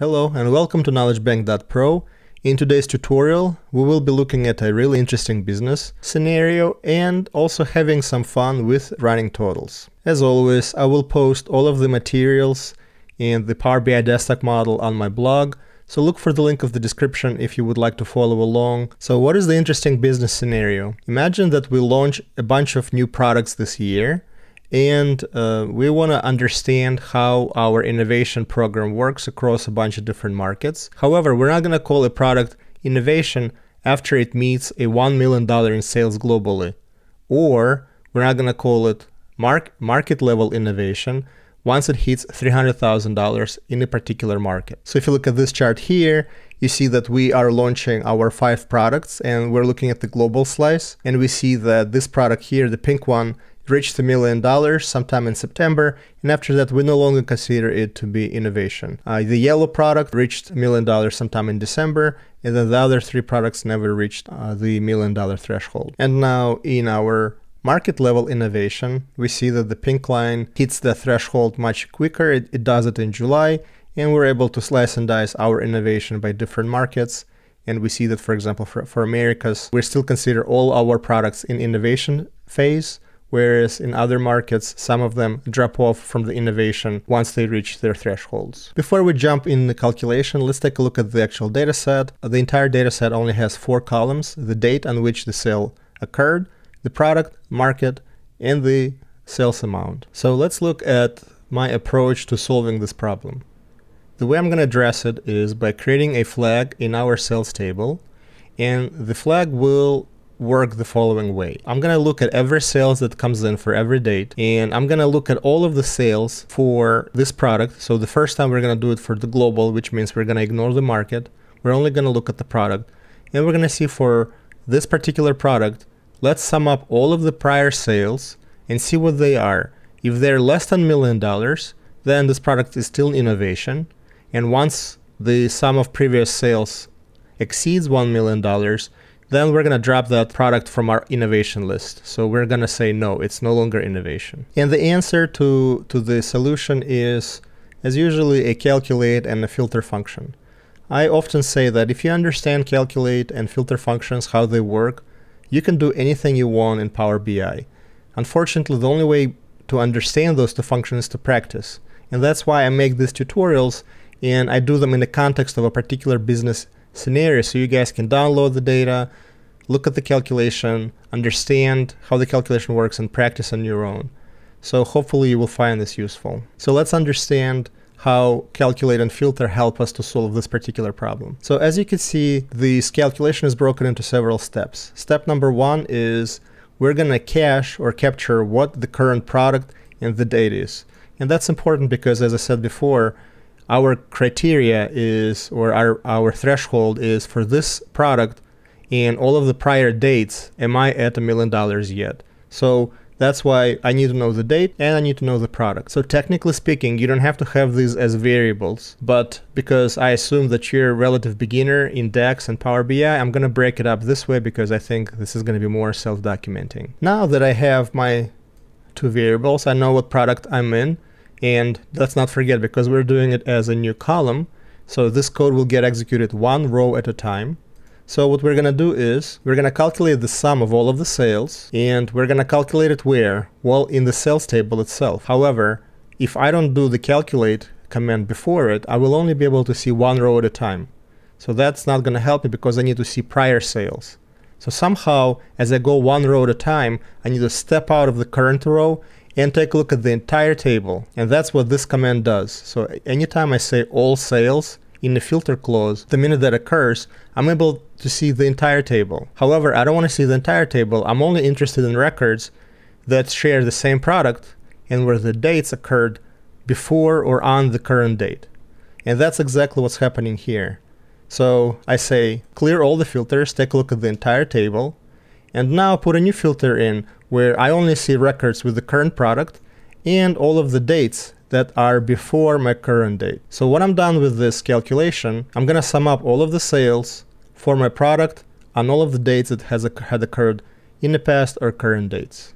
Hello and welcome to KnowledgeBank.pro. In today's tutorial, we will be looking at a really interesting business scenario and also having some fun with running totals. As always, I will post all of the materials and the Power BI desktop model on my blog, so look for the link of the description if you would like to follow along. So what is the interesting business scenario? Imagine that we launch a bunch of new products this year, and uh, we want to understand how our innovation program works across a bunch of different markets. However, we're not going to call a product innovation after it meets a $1 million in sales globally, or we're not going to call it mark- market level innovation once it hits $300,000 in a particular market. So if you look at this chart here, you see that we are launching our five products and we're looking at the global slice and we see that this product here, the pink one, reached a million dollars sometime in September, and after that, we no longer consider it to be innovation. Uh, the yellow product reached a million dollars sometime in December, and then the other three products never reached uh, the million dollar threshold. And now, in our market level innovation, we see that the pink line hits the threshold much quicker, it, it does it in July, and we're able to slice and dice our innovation by different markets. And we see that, for example, for, for Americas, we still consider all our products in innovation phase, whereas in other markets, some of them drop off from the innovation once they reach their thresholds. Before we jump in the calculation, let's take a look at the actual dataset. The entire dataset only has four columns, the date on which the sale occurred, the product, market, and the sales amount. So let's look at my approach to solving this problem. The way I'm going to address it is by creating a flag in our sales table and the flag will work the following way. I'm gonna look at every sales that comes in for every date and I'm gonna look at all of the sales for this product. So the first time we're gonna do it for the global, which means we're gonna ignore the market. We're only gonna look at the product and we're gonna see for this particular product, let's sum up all of the prior sales and see what they are. If they're less than million dollars, then this product is still innovation. And once the sum of previous sales exceeds $1 million, then we're going to drop that product from our innovation list. So we're going to say no, it's no longer innovation. And the answer to, to the solution is, as usually, a calculate and a filter function. I often say that if you understand calculate and filter functions, how they work, you can do anything you want in Power BI. Unfortunately, the only way to understand those two functions is to practice. And that's why I make these tutorials and I do them in the context of a particular business scenario so you guys can download the data, look at the calculation, understand how the calculation works, and practice on your own. So hopefully you will find this useful. So let's understand how calculate and filter help us to solve this particular problem. So as you can see, this calculation is broken into several steps. Step number one is we're going to cache or capture what the current product and the date is. And that's important because, as I said before, our criteria is or our, our threshold is for this product and all of the prior dates, am I at a million dollars yet? So that's why I need to know the date and I need to know the product. So technically speaking, you don't have to have these as variables, but because I assume that you're a relative beginner in DAX and Power BI, I'm going to break it up this way because I think this is going to be more self-documenting. Now that I have my two variables, I know what product I'm in. And let's not forget, because we're doing it as a new column, so this code will get executed one row at a time. So what we're going to do is we're going to calculate the sum of all of the sales and we're going to calculate it where? Well, in the sales table itself. However, if I don't do the calculate command before it, I will only be able to see one row at a time. So that's not going to help me because I need to see prior sales. So somehow, as I go one row at a time, I need to step out of the current row and take a look at the entire table. And that's what this command does. So anytime I say all sales, in the filter clause, the minute that occurs, I'm able to see the entire table. However, I don't want to see the entire table. I'm only interested in records that share the same product and where the dates occurred before or on the current date. And that's exactly what's happening here. So I say clear all the filters, take a look at the entire table, and now put a new filter in where I only see records with the current product and all of the dates that are before my current date. So when I'm done with this calculation, I'm gonna sum up all of the sales for my product on all of the dates that has had occurred in the past or current dates.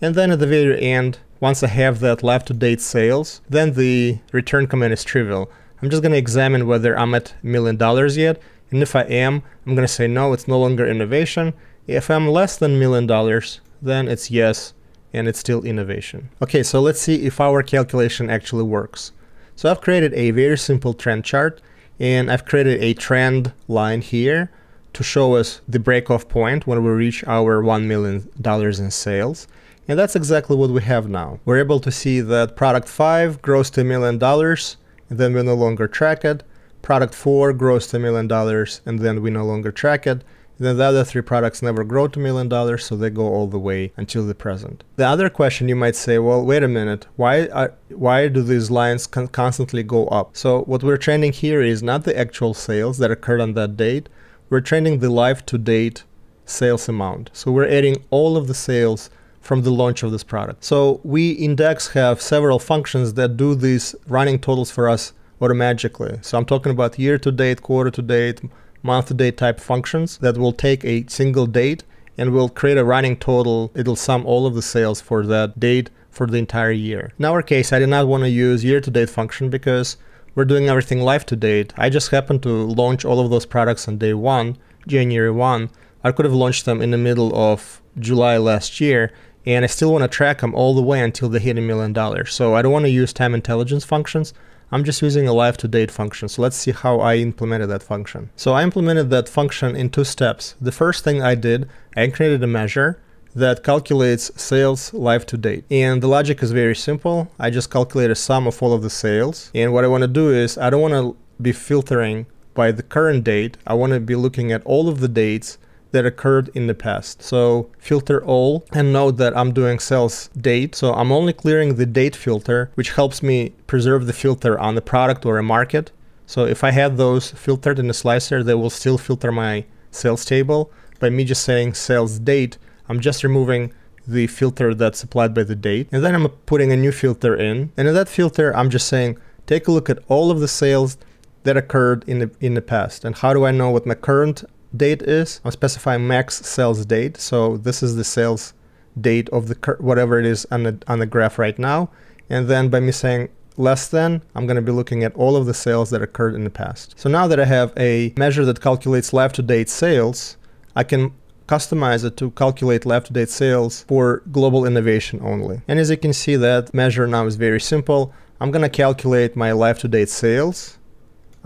And then at the very end, once I have that left to date sales, then the return command is trivial. I'm just gonna examine whether I'm at million dollars yet, and if I am, I'm gonna say no, it's no longer innovation. If I'm less than million dollars, then it's yes, and it's still innovation. Okay, so let's see if our calculation actually works. So I've created a very simple trend chart, and I've created a trend line here to show us the breakoff point when we reach our $1 million in sales. And that's exactly what we have now. We're able to see that product 5 grows to a million dollars, and then we no longer track it. Product 4 grows to a million dollars, and then we no longer track it. Then the other three products never grow to million dollars, so they go all the way until the present. The other question you might say, well, wait a minute, why are, why do these lines con- constantly go up? So what we're trending here is not the actual sales that occurred on that date. We're trending the life to date sales amount. So we're adding all of the sales from the launch of this product. So we index have several functions that do these running totals for us automatically. So I'm talking about year to date, quarter to date, month to date type functions that will take a single date and will create a running total. It'll sum all of the sales for that date for the entire year. In our case, I did not want to use year to date function because we're doing everything live to date. I just happened to launch all of those products on day one, January 1. I could have launched them in the middle of July last year, and I still want to track them all the way until they hit a million dollars. So I don't want to use time intelligence functions. I'm just using a live to date function. So let's see how I implemented that function. So I implemented that function in two steps. The first thing I did, I created a measure that calculates sales live to date. And the logic is very simple. I just calculate a sum of all of the sales. And what I want to do is I don't want to be filtering by the current date. I want to be looking at all of the dates that occurred in the past. So filter all and note that I'm doing sales date. So I'm only clearing the date filter, which helps me preserve the filter on the product or a market. So if I had those filtered in the slicer, they will still filter my sales table. By me just saying sales date, I'm just removing the filter that's applied by the date. And then I'm putting a new filter in. And in that filter, I'm just saying, take a look at all of the sales that occurred in the, in the past. And how do I know what my current date is. I'm specifying max sales date. So this is the sales date of the whatever it is on the, on the graph right now. And then by me saying less than, I'm going to be looking at all of the sales that occurred in the past. So now that I have a measure that calculates left to date sales, I can customize it to calculate left to date sales for global innovation only. And as you can see, that measure now is very simple. I'm going to calculate my left to date sales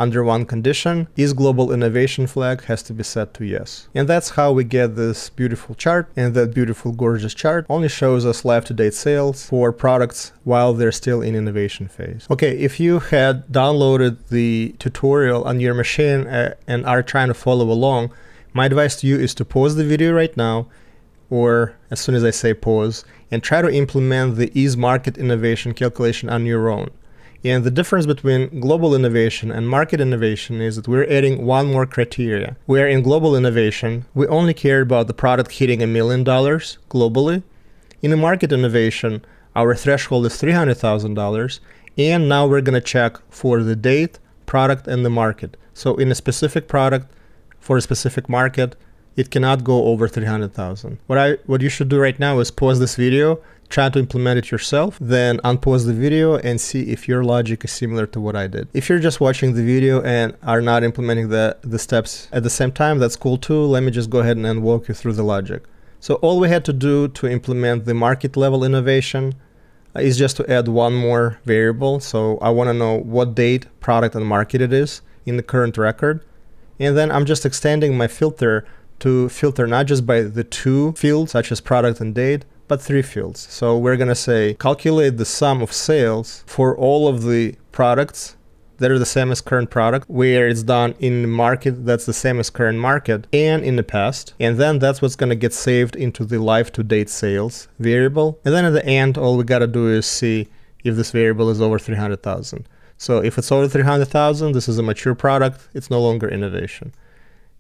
under one condition, is global innovation flag has to be set to yes. And that's how we get this beautiful chart and that beautiful gorgeous chart only shows us live to date sales for products while they're still in innovation phase. Okay, if you had downloaded the tutorial on your machine uh, and are trying to follow along, my advice to you is to pause the video right now or as soon as I say pause and try to implement the ease market innovation calculation on your own. And the difference between global innovation and market innovation is that we're adding one more criteria. Where in global innovation, we only care about the product hitting a million dollars globally. In a market innovation, our threshold is $300,000. And now we're going to check for the date, product, and the market. So in a specific product, for a specific market, it cannot go over 300,000. What I what you should do right now is pause this video, try to implement it yourself, then unpause the video and see if your logic is similar to what I did. If you're just watching the video and are not implementing the, the steps at the same time, that's cool too. Let me just go ahead and walk you through the logic. So all we had to do to implement the market level innovation uh, is just to add one more variable. So I want to know what date, product, and market it is in the current record. And then I'm just extending my filter to filter not just by the two fields, such as product and date, but three fields. So we're going to say calculate the sum of sales for all of the products that are the same as current product, where it's done in the market that's the same as current market and in the past. And then that's what's going to get saved into the live to date sales variable. And then at the end, all we got to do is see if this variable is over 300,000. So if it's over 300,000, this is a mature product. It's no longer innovation.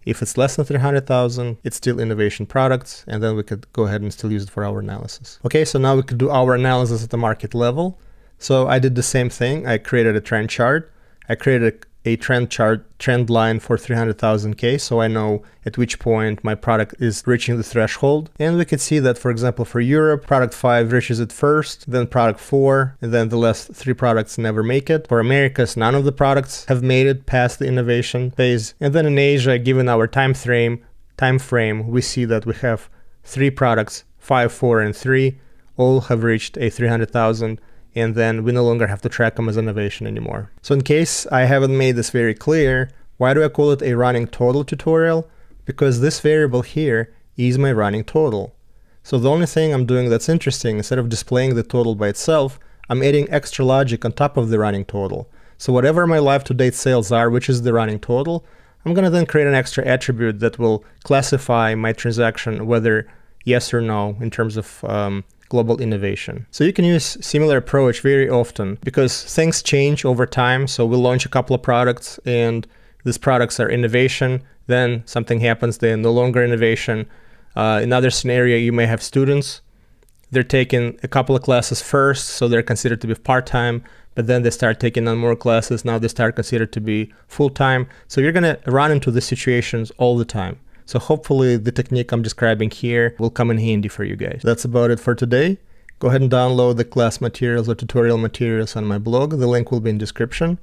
If it's less than 300,000, it's still innovation products, and then we could go ahead and still use it for our analysis. Okay, so now we could do our analysis at the market level. So I did the same thing. I created a trend chart. I created a trend chart trend line for 300,000K so I know at which point my product is reaching the threshold. And we could see that, for example, for Europe, product 5 reaches it first, then product 4, and then the last three products never make it. For Americas, none of the products have made it past the innovation phase. And then in Asia, given our time frame, time frame, we see that we have three products, 5, 4, and 3, all have reached a 300,000 and then we no longer have to track them as innovation anymore. So in case I haven't made this very clear, why do I call it a running total tutorial? Because this variable here is my running total. So the only thing I'm doing that's interesting, instead of displaying the total by itself, I'm adding extra logic on top of the running total. So whatever my live-to-date sales are, which is the running total, I'm gonna then create an extra attribute that will classify my transaction, whether yes or no, in terms of um, global innovation. So you can use similar approach very often because things change over time. So we launch a couple of products and these products are innovation. Then something happens, they're no longer innovation. Uh, another scenario, you may have students. They're taking a couple of classes first, so they're considered to be part-time, but then they start taking on more classes. Now they start considered to be full-time. So you're gonna run into these situations all the time. So hopefully the technique I'm describing here will come in handy for you guys. That's about it for today. Go ahead and download the class materials or tutorial materials on my blog. The link will be in description.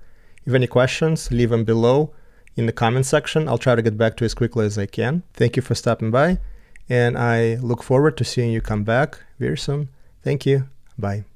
If any questions, leave them below in the comment section. I'll try to get back to you as quickly as I can. Thank you for stopping by and I look forward to seeing you come back very soon. Thank you. Bye.